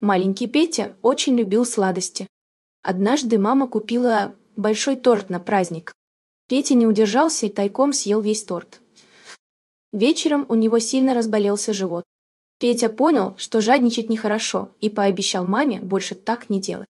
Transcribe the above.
Маленький Петя очень любил сладости. Однажды мама купила большой торт на праздник. Петя не удержался и тайком съел весь торт. Вечером у него сильно разболелся живот. Петя понял, что жадничать нехорошо, и пообещал маме больше так не делать.